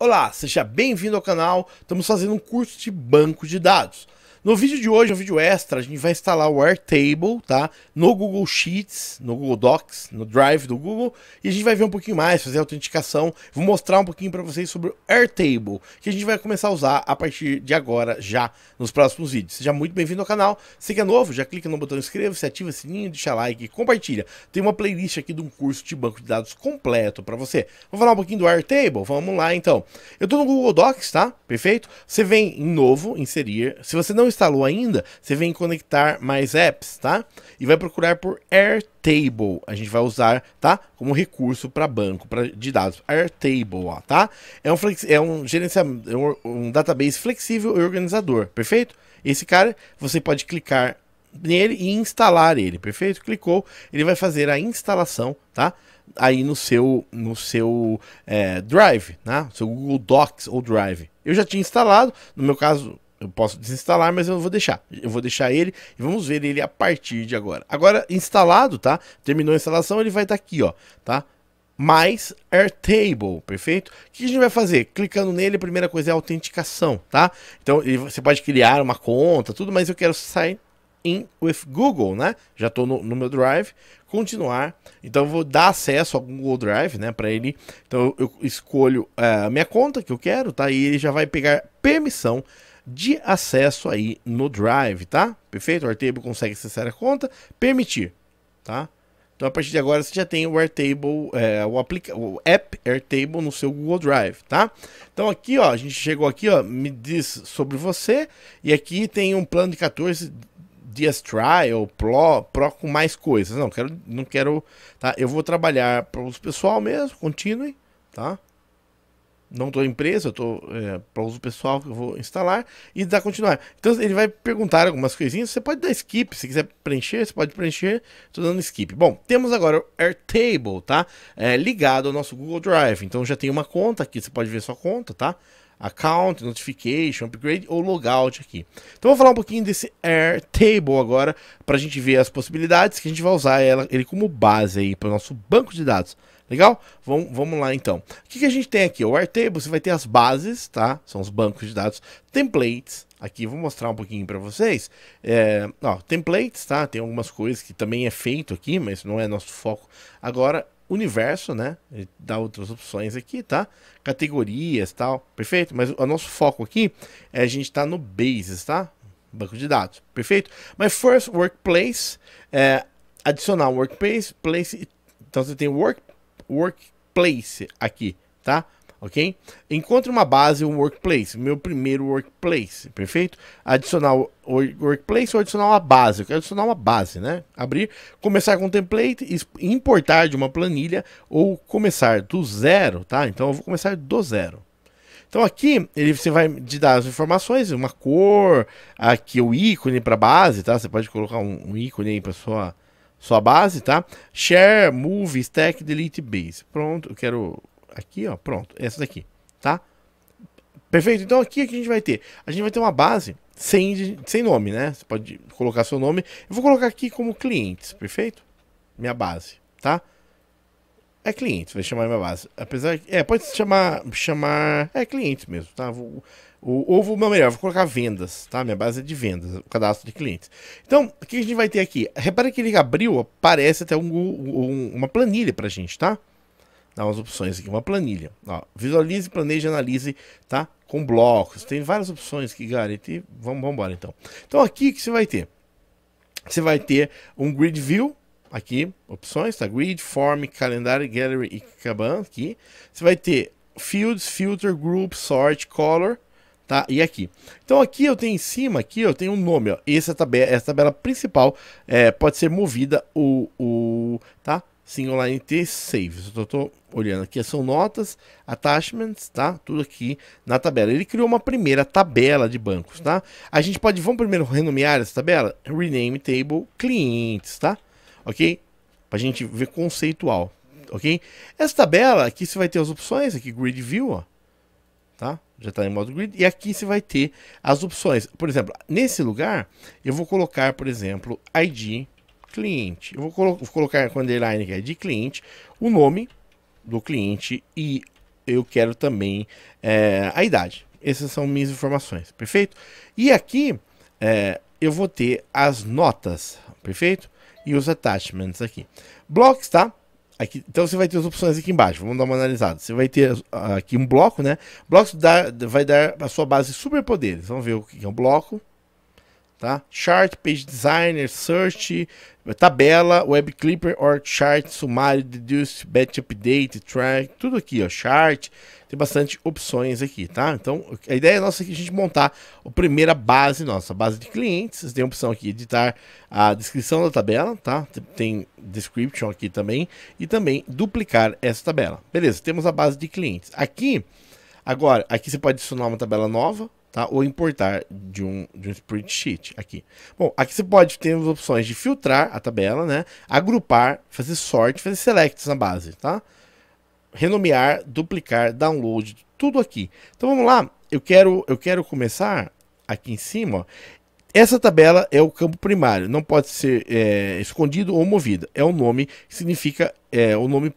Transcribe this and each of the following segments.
Olá, seja bem-vindo ao canal. Estamos fazendo um curso de banco de dados. No vídeo de hoje, um vídeo extra, a gente vai instalar o Airtable, tá? No Google Sheets, no Google Docs, no Drive do Google, e a gente vai ver um pouquinho mais, fazer autenticação, vou mostrar um pouquinho para vocês sobre o Airtable, que a gente vai começar a usar a partir de agora, já nos próximos vídeos. Seja muito bem-vindo ao canal. Se é novo, já clica no botão inscreva-se, ativa o sininho, deixa like, compartilha. Tem uma playlist aqui de um curso de banco de dados completo para você. Vou falar um pouquinho do Airtable, vamos lá então. Eu tô no Google Docs, tá? Perfeito? Você vem em novo, inserir. Se você não instalou ainda, você vem em conectar mais apps, tá? E vai procurar por Airtable. A gente vai usar, tá? Como recurso para banco pra, de dados. Airtable, ó, tá? É um, é um gerenciamento, é um, um database flexível e organizador, perfeito? Esse cara, você pode clicar nele e instalar ele, perfeito? Clicou, ele vai fazer a instalação, tá? Aí no seu, no seu é, Drive, né? Seu Google Docs ou Drive. Eu já tinha instalado, no meu caso eu posso desinstalar, mas eu não vou deixar. Eu vou deixar ele e vamos ver ele a partir de agora. Agora instalado, tá? Terminou a instalação, ele vai estar tá aqui, ó, tá? mais Airtable, perfeito? O que a gente vai fazer? Clicando nele, a primeira coisa é a autenticação, tá? Então, você pode criar uma conta, tudo, mas eu quero sair em with Google, né? Já estou no, no, meu Drive, continuar. Então, eu vou dar acesso ao Google Drive, né, para ele. Então, eu escolho eh, a uh, minha conta que eu quero, tá? E ele já vai pegar permissão de acesso aí no Drive, tá? Perfeito? O Airtable consegue acessar a conta, permitir, tá? Então a partir de agora você já tem o Airtable, é, o, aplica o app Airtable no seu Google Drive, tá? Então aqui, ó, a gente chegou aqui, ó, me diz sobre você e aqui tem um plano de 14 dias trial, pro, pro com mais coisas. Não, quero, não quero, tá? Eu vou trabalhar para o pessoal mesmo, continue, tá? não estou empresa, estou é, para uso pessoal que eu vou instalar e dar continuar. Então ele vai perguntar algumas coisinhas, você pode dar skip, se quiser preencher, você pode preencher, estou dando skip. Bom, temos agora o Airtable, tá? É, ligado ao nosso Google Drive, então já tem uma conta aqui, você pode ver sua conta, tá? Account, Notification, Upgrade ou Logout aqui. Então vou falar um pouquinho desse Airtable agora, para a gente ver as possibilidades que a gente vai usar ela, ele como base aí para o nosso banco de dados. Legal? Vamos, vamos lá então. O que, que a gente tem aqui? O Airtable, você vai ter as bases, tá? São os bancos de dados, templates, aqui vou mostrar um pouquinho para vocês é, ó, templates tá tem algumas coisas que também é feito aqui mas não é nosso foco agora universo né Ele dá outras opções aqui tá categorias tal perfeito mas o nosso foco aqui é a gente tá no bases tá banco de dados perfeito mas first workplace é, adicionar workplace place então você tem work workplace aqui, tá? Ok? Encontre uma base, um workplace, meu primeiro workplace, perfeito? Adicionar o workplace ou adicionar uma base? Eu quero adicionar uma base, né? Abrir, começar com template, importar de uma planilha ou começar do zero, tá? Então eu vou começar do zero. Então aqui ele você vai te dar as informações, uma cor, aqui o ícone para base, tá? Você pode colocar um, um ícone aí para sua sua base, tá? Share, Move, Stack, Delete, Base. Pronto, eu quero aqui, ó, pronto, essa daqui, tá? Perfeito? Então aqui, é a gente vai ter, a gente vai ter uma base sem, sem nome, né? Você pode colocar seu nome. Eu vou colocar aqui como clientes, perfeito? Minha base, tá? É clientes, vai chamar minha base. Apesar que, é, pode chamar chamar é clientes mesmo, tá? Vou o, ou vou, melhor, vou colocar vendas, tá? Minha base é de vendas, o cadastro de clientes. Então, o que a gente vai ter aqui? Repara que ele abriu, aparece até um, um, uma planilha pra gente, tá? Dá umas opções aqui, uma planilha. Ó, visualize, planeje, analise, tá? Com blocos. Tem várias opções que garante. Vamos, vamos embora, então. Então, aqui que você vai ter? Você vai ter um grid view, aqui, opções, tá? Grid, form, calendário, gallery e cabana aqui. Você vai ter fields, filter, group, sort, color, tá? E aqui. Então aqui eu tenho em cima, aqui eu tenho um nome, ó. É essa tabela, é essa tabela principal é, pode ser movida o, o tá? Single line T save. Eu tô, tô, olhando aqui, são notas, attachments, tá? Tudo aqui na tabela. Ele criou uma primeira tabela de bancos, tá? A gente pode, vamos primeiro renomear essa tabela? Rename table clientes, tá? Ok? Pra gente ver conceitual, ok? Essa tabela aqui você vai ter as opções aqui, grid view, ó tá? Já está em modo grid. E aqui você vai ter as opções. Por exemplo, nesse lugar, eu vou colocar, por exemplo, ID cliente. Eu vou, colo vou colocar com underline que é de cliente, o nome do cliente e eu quero também é, a idade. Essas são minhas informações, perfeito? E aqui é, eu vou ter as notas, perfeito? E os attachments aqui. Blocks, tá? Aqui, então você vai ter as opções aqui embaixo. Vamos dar uma analisada. Você vai ter aqui um bloco, né? bloco dá, vai dar a sua base superpoderes. Vamos ver o que é um bloco. Tá? Chart, Page Designer, Search, Tabela, Web Clipper, Org Chart, Sumário, Deduce, Batch Update, Track, tudo aqui, ó, Chart, tem bastante opções aqui, tá? Então, a ideia é nossa é que a gente montar a primeira base nossa, base de clientes, tem a opção aqui, editar a descrição da tabela, tá? Tem description aqui também, e também duplicar essa tabela. Beleza, temos a base de clientes. Aqui, agora, aqui você pode adicionar uma tabela nova, tá? ou importar de um, de um spreadsheet aqui. Bom, aqui você pode ter as opções de filtrar a tabela, né? agrupar, fazer sorte, fazer selects na base, tá? renomear, duplicar, download, tudo aqui. Então vamos lá, eu quero, eu quero começar aqui em cima. Ó. Essa tabela é o campo primário, não pode ser é, escondido ou movido. É o nome que significa é, o nome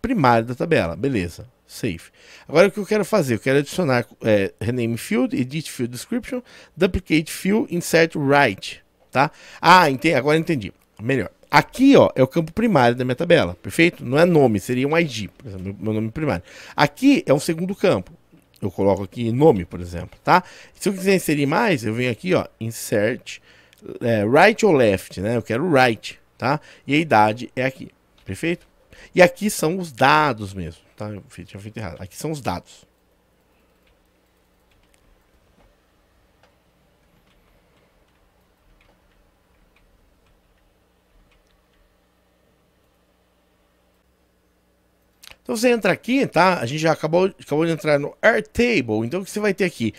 primário da tabela, beleza. Safe. Agora o que eu quero fazer? Eu quero adicionar é, rename field, edit field description, duplicate field, insert right, tá? Ah, entendi, agora entendi. Melhor. Aqui, ó, é o campo primário da minha tabela, perfeito? Não é nome, seria um ID, por exemplo, meu nome primário. Aqui é um segundo campo. Eu coloco aqui nome, por exemplo, tá? Se eu quiser inserir mais, eu venho aqui, ó, insert é, right ou left, né? Eu quero right, tá? E a idade é aqui, perfeito? E aqui são os dados mesmo. Tá, eu tinha feito errado. Aqui são os dados. Então você entra aqui, tá? A gente já acabou, acabou de entrar no Airtable. Então o que você vai ter aqui?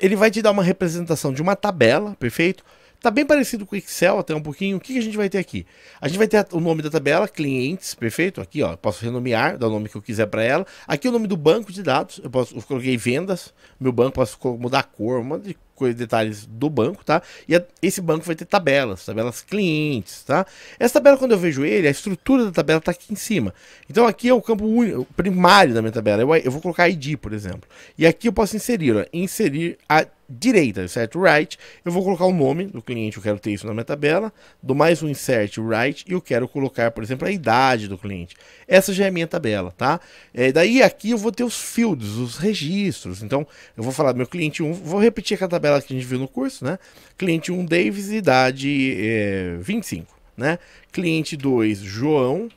Ele vai te dar uma representação de uma tabela, perfeito? Tá bem parecido com o Excel até um pouquinho. O que, que a gente vai ter aqui? A gente vai ter o nome da tabela, clientes, perfeito? Aqui, ó, posso renomear, dar o nome que eu quiser para ela. Aqui é o nome do banco de dados, eu posso, eu coloquei vendas, meu banco, posso mudar a cor, um de coisas, detalhes do banco, tá? E a, esse banco vai ter tabelas, tabelas clientes, tá? Essa tabela, quando eu vejo ele, a estrutura da tabela está aqui em cima. Então aqui é o campo único, primário da minha tabela. Eu, eu, vou colocar ID, por exemplo. E aqui eu posso inserir, ó, inserir a direita, certo? Right. Eu vou colocar o nome do cliente, eu quero ter isso na minha tabela. Dou mais um insert right e eu quero colocar, por exemplo, a idade do cliente. Essa já é a minha tabela, tá? É, daí aqui eu vou ter os fields, os registros. Então eu vou falar do meu cliente 1, vou repetir aquela tabela que a gente viu no curso, né? Cliente 1, Davis, idade é, eh, 25, né? Cliente 2, João,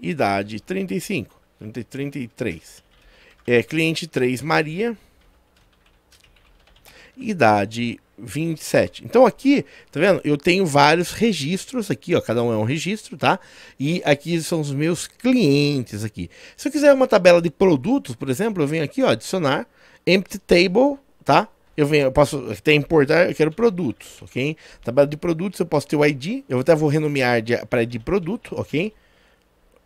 idade 35, 30, 33. É, cliente 3, Maria, idade 27. Então aqui, tá vendo? Eu tenho vários registros aqui, ó, cada um é um registro, tá? E aqui são os meus clientes aqui. Se eu quiser uma tabela de produtos, por exemplo, eu venho aqui, ó, adicionar empty table, tá? eu venho, eu posso até importar, eu quero produtos, ok? Tabela de produtos, eu posso ter o ID, eu até vou renomear para de produto, ok?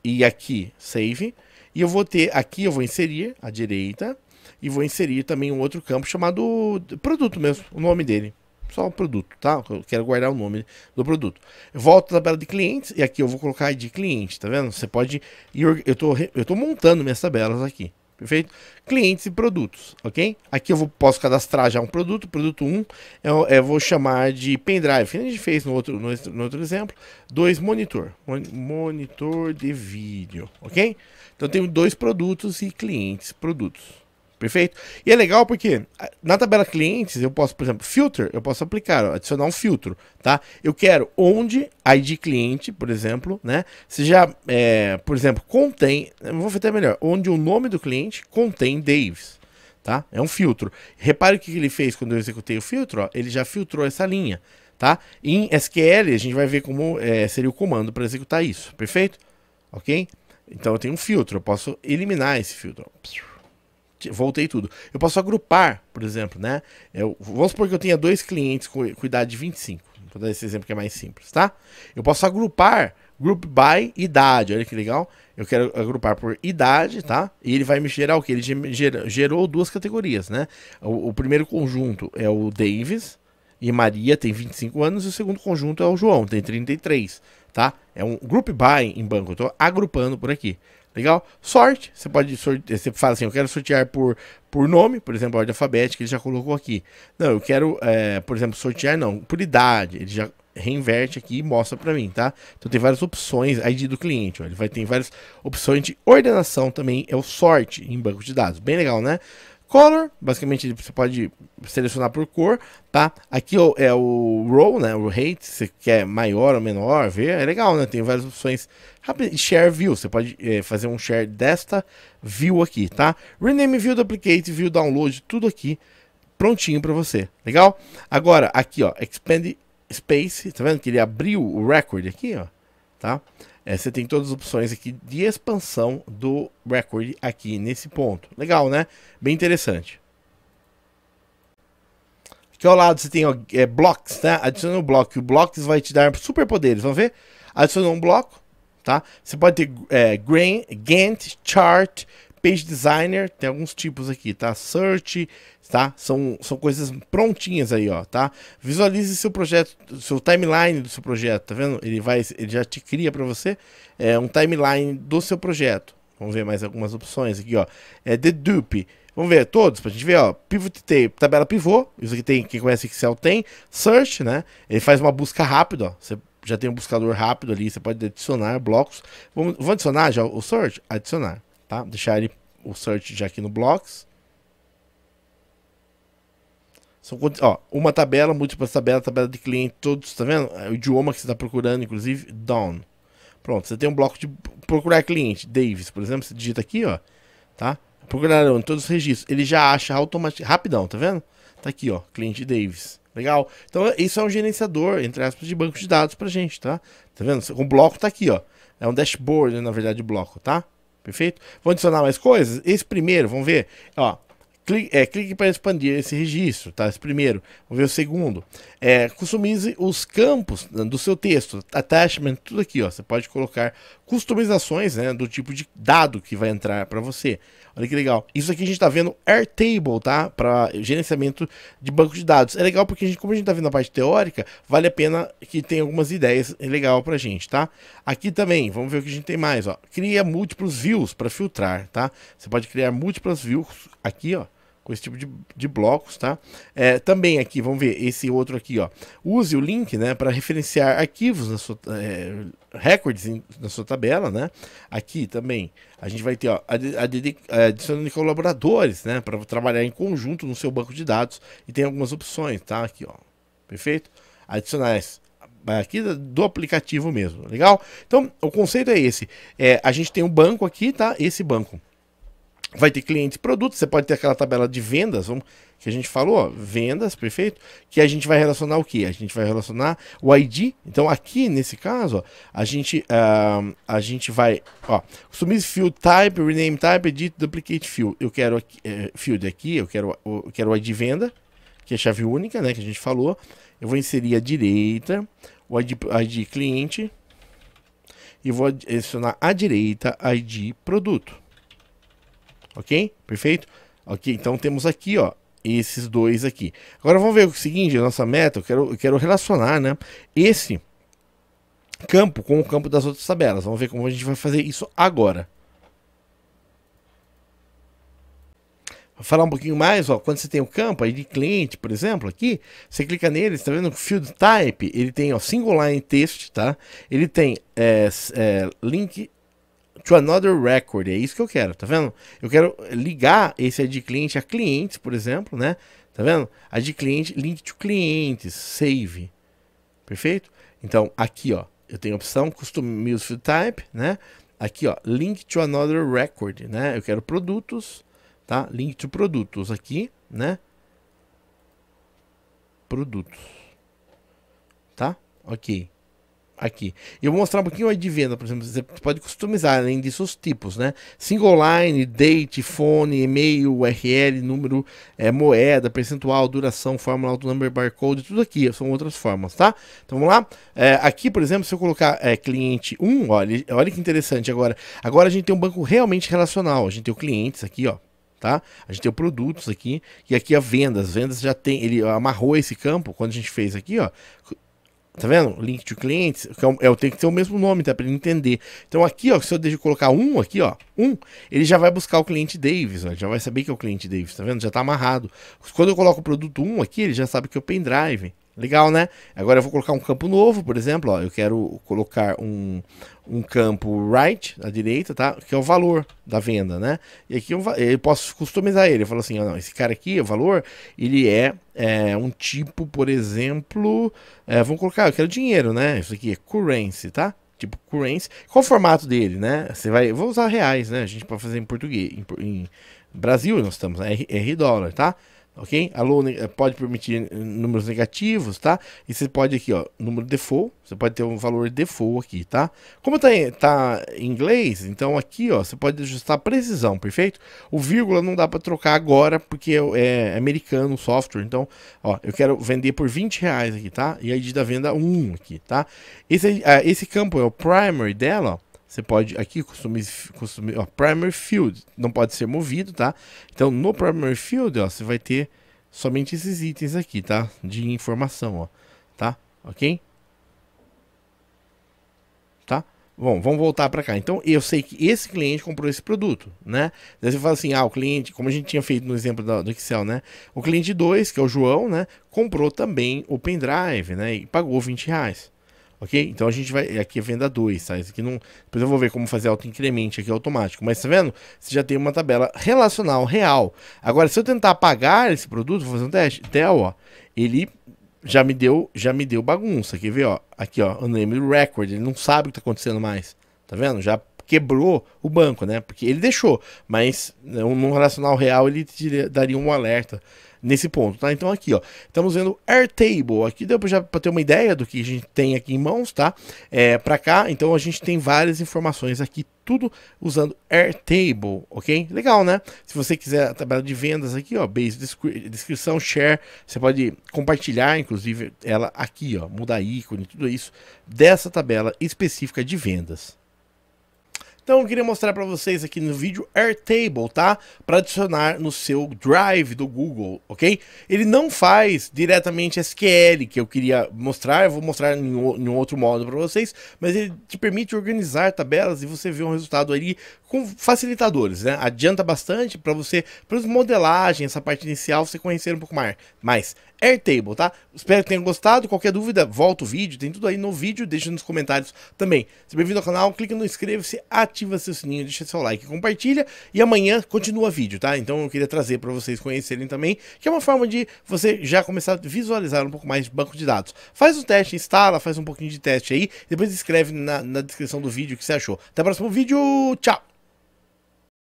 E aqui, save. E eu vou ter, aqui eu vou inserir à direita, e vou inserir também um outro campo chamado produto mesmo, o nome dele. Só o produto, tá? Eu quero guardar o nome do produto. Eu volto à tabela de clientes e aqui eu vou colocar de cliente, tá vendo? Você pode ir, eu tô, eu tô montando minhas tabelas aqui. Perfeito? Clientes e produtos, ok? Aqui eu vou, posso cadastrar já um produto, produto 1, eu, eu vou chamar de pendrive, que a gente fez no outro, no, no outro exemplo. 2, monitor, mon, monitor de vídeo, ok? Então eu tenho dois produtos e clientes, produtos. Perfeito? E é legal porque ah, na tabela clientes eu posso, por exemplo, filter, eu posso aplicar, adicionar um filtro, tá? Eu quero onde ID cliente, por exemplo, né? Se já, é, por exemplo, contém, vou até melhor, onde o nome do cliente contém Davis, tá? É um filtro. Repare o que ele fez quando eu executei o filtro, ó, ele já filtrou essa linha, tá? Em SQL a gente vai ver como é, seria o comando para executar isso, perfeito? Ok? Então eu tenho um filtro, eu posso eliminar esse filtro. Pssiu voltei tudo. Eu posso agrupar, por exemplo, né? Eu, vamos supor que eu tenha dois clientes com, com idade de 25. Vou dar esse exemplo que é mais simples, tá? Eu posso agrupar group by idade, olha que legal. Eu quero agrupar por idade, tá? E ele vai me gerar o que? Ele ger, gerou duas categorias, né? O, o, primeiro conjunto é o Davis e Maria tem 25 anos, e o segundo conjunto é o João, tem 33, tá? É um group by em banco, eu tô agrupando por aqui. Legal? Sorte. Você pode sortear. Você fala assim: eu quero sortear por, por nome, por exemplo, a ordem alfabética, ele já colocou aqui. Não, eu quero, é, por exemplo, sortear não, por idade. Ele já reinverte aqui e mostra para mim, tá? Então tem várias opções ID do cliente, ó, ele vai ter várias opções de ordenação também, é o sorte em banco de dados. Bem legal, né? Color, basicamente você pode selecionar por cor, tá? Aqui é o Row, né? O Rate, se quer maior ou menor, ver, é legal, né? Tem várias opções. share View, você pode é, fazer um share desta view aqui, tá? Rename View, Duplicate View, Download, tudo aqui prontinho para você, legal? Agora, aqui ó, Expand Space, tá vendo que ele abriu o record aqui, ó, tá? É, você tem todas as opções aqui de expansão do record aqui nesse ponto. Legal, né? Bem interessante. Aqui ao lado você tem ó, é, blocks, né? Adiciona um bloco. E o blocks vai te dar superpoderes. Vamos ver? Adiciona um bloco, tá? Você pode ter é, Gantt, Chart, Page Designer, tem alguns tipos aqui, tá? Search, tá? São, são coisas prontinhas aí, ó, tá? Visualize seu projeto, seu timeline do seu projeto, tá vendo? Ele vai, ele já te cria para você é, um timeline do seu projeto. Vamos ver mais algumas opções aqui, ó. É The Dupe. Vamos ver todos pra gente ver, ó. Pivot tem tabela pivô. Isso aqui tem, quem conhece Excel tem. Search, né? Ele faz uma busca rápida, ó. Você já tem um buscador rápido ali, você pode adicionar blocos. Vamos, vou adicionar já o search? Adicionar. Tá? deixar ele, o search já aqui no blocks. São, ó, uma tabela, múltiplas tabelas, tabela de cliente, todos, tá vendo? É o idioma que você está procurando, inclusive, down. Pronto, você tem um bloco de procurar cliente, Davis, por exemplo, você digita aqui, ó, tá? Procurarão todos os registros. Ele já acha automaticamente, rapidão, tá vendo? Tá aqui, ó, cliente Davis. Legal? Então, isso é um gerenciador, entre aspas, de banco de dados pra gente, tá? Tá vendo? O bloco tá aqui, ó. É um dashboard, né, na verdade, o bloco, tá? Perfeito? Vou adicionar mais coisas? Esse primeiro, vamos ver. Ó, clique, é, clique para expandir esse registro, tá? Esse primeiro. Vamos ver o segundo. É, customize os campos né, do seu texto, attachment, tudo aqui, ó. Você pode colocar customizações, né, do tipo de dado que vai entrar para você. Olha que legal. Isso aqui a gente está vendo Airtable, tá? Para gerenciamento de banco de dados. É legal porque, a gente, como a gente está vendo a parte teórica, vale a pena que tem algumas ideias legal para a gente, tá? Aqui também, vamos ver o que a gente tem mais, ó. Cria múltiplos views para filtrar, tá? Você pode criar múltiplas views aqui, ó com esse tipo de, de blocos, tá? É, também aqui, vamos ver, esse outro aqui, ó. Use o link, né, para referenciar arquivos na sua, é, records na sua tabela, né? Aqui também a gente vai ter, ó, adicionando colaboradores, né, para trabalhar em conjunto no seu banco de dados e tem algumas opções, tá? Aqui, ó. Perfeito? Adicionais aqui do aplicativo mesmo, legal? Então, o conceito é esse. É, a gente tem um banco aqui, tá? Esse banco vai ter clientes e produtos, você pode ter aquela tabela de vendas, vamos, que a gente falou, ó, vendas, perfeito, que a gente vai relacionar o que? A gente vai relacionar o ID. Então aqui, nesse caso, ó, a, gente, uh, a gente vai, ó, submit field type, rename type, edit, duplicate field. Eu quero aqui, eh, field aqui, eu quero, eu quero o ID venda, que é a chave única, né, que a gente falou. Eu vou inserir a direita, o ID, ID cliente, e vou adicionar à direita ID produto. Ok? Perfeito? Ok, então temos aqui, ó, esses dois aqui. Agora vamos ver o seguinte, a nossa meta, eu quero, eu quero relacionar, né, esse campo com o campo das outras tabelas. Vamos ver como a gente vai fazer isso agora. Vou falar um pouquinho mais, ó, quando você tem o campo aí de cliente, por exemplo, aqui, você clica nele, está vendo o field type, ele tem ó, single line text, tá? Ele tem é, é, link to another record. É isso que eu quero, tá vendo? Eu quero ligar esse ad cliente a clientes, por exemplo, né? Tá vendo? Ad cliente, link to clientes, save. Perfeito? Então, aqui, ó, eu tenho a opção custom music type, né? Aqui, ó, link to another record, né? Eu quero produtos, tá? Link to produtos aqui, né? Produtos. Tá? OK aqui. Eu vou mostrar um pouquinho de venda, por exemplo, você pode customizar além disso os tipos, né? Single line, date, fone, e-mail, URL, número, é, moeda, percentual, duração, fórmula, auto number, barcode, tudo aqui, são outras formas, tá? Então vamos lá. É, aqui, por exemplo, se eu colocar é, cliente 1, olha, olha que interessante agora. Agora a gente tem um banco realmente relacional, a gente tem o clientes aqui, ó, Tá? A gente tem produtos aqui e aqui a vendas. Vendas já tem, ele amarrou esse campo quando a gente fez aqui, ó. Tá vendo? Link to clientes, que é, o, é, tem que ser o mesmo nome, tá? Pra ele entender. Então aqui, ó, se eu deixar colocar um aqui, ó, um, ele já vai buscar o cliente Davis, ó, ele já vai saber que é o cliente Davis, tá vendo? Já tá amarrado. Quando eu coloco o produto 1 um aqui, ele já sabe que é o pendrive. Legal, né? Agora eu vou colocar um campo novo, por exemplo, ó, eu quero colocar um, um campo right, à direita, tá? Que é o valor da venda, né? E aqui eu, eu posso customizar ele. Eu falo assim, ó, não, esse cara aqui, o valor, ele é, é um tipo, por exemplo, é, vamos colocar, eu quero dinheiro, né? Isso aqui é currency, tá? Tipo currency. Qual o formato dele, né? Você vai, vou usar reais, né? A gente pode fazer em português, em, em Brasil nós estamos, né? R, R dólar, tá? ok? Alô eh, pode permitir números negativos, tá? E você pode aqui, ó, número default, você pode ter um valor default aqui, tá? Como tá, tá em inglês, então aqui, ó, você pode ajustar a precisão, perfeito? O vírgula não dá para trocar agora, porque é, é americano o software, então, ó, eu quero vender por 20 reais aqui, tá? E a ID da venda 1 aqui, tá? Esse, eh, esse campo é o primary dela, ó, você pode aqui consumir, consumir ó, primary field, não pode ser movido, tá? Então no primary field, ó, você vai ter somente esses itens aqui, tá? De informação, ó, tá? OK? Tá? Bom, vamos voltar para cá. Então, eu sei que esse cliente comprou esse produto, né? Daí você fala assim: ah, o cliente, como a gente tinha feito no exemplo do, do Excel, né? O cliente 2, que é o João, né? Comprou também o pendrive, né? E pagou 20 reais. Ok? Então a gente vai. Aqui é venda 2, tá? Isso aqui não. Depois eu vou ver como fazer auto-incremente aqui automático. Mas tá vendo? Você já tem uma tabela relacional, real. Agora, se eu tentar apagar esse produto, vou fazer um teste. Tel, ó. Ele já me deu, já me deu bagunça. Quer ver, ó? Aqui, ó. o name Record. Ele não sabe o que tá acontecendo mais. Tá vendo? Já quebrou o banco, né? Porque ele deixou. Mas né, num relacional real, ele daria um alerta nesse ponto, tá? Então aqui, ó, estamos vendo Airtable. Aqui deu para ter uma ideia do que a gente tem aqui em mãos, tá? É, para cá, então a gente tem várias informações aqui, tudo usando Airtable, ok? Legal, né? Se você quiser a tabela de vendas aqui, ó, base, descri descrição, share, você pode compartilhar, inclusive, ela aqui, ó, mudar ícone, tudo isso, dessa tabela específica de vendas. Então eu queria mostrar para vocês aqui no vídeo Airtable, tá? Para adicionar no seu Drive do Google, ok? Ele não faz diretamente SQL, que eu queria mostrar, eu vou mostrar em, em um outro modo para vocês, mas ele te permite organizar tabelas e você vê um resultado ali com facilitadores, né? Adianta bastante para você, para modelagem, essa parte inicial, você conhecer um pouco mais. Mas Airtable, tá? Espero que tenham gostado. Qualquer dúvida, volta o vídeo, tem tudo aí no vídeo, deixa nos comentários também. Se bem-vindo ao canal, clica no inscreva-se, ativa seu sininho, deixa seu like, compartilha e amanhã continua vídeo, tá? Então eu queria trazer para vocês conhecerem também, que é uma forma de você já começar a visualizar um pouco mais de banco de dados. Faz o um teste, instala, faz um pouquinho de teste aí, depois escreve na, na descrição do vídeo o que você achou. Até o próximo vídeo, tchau!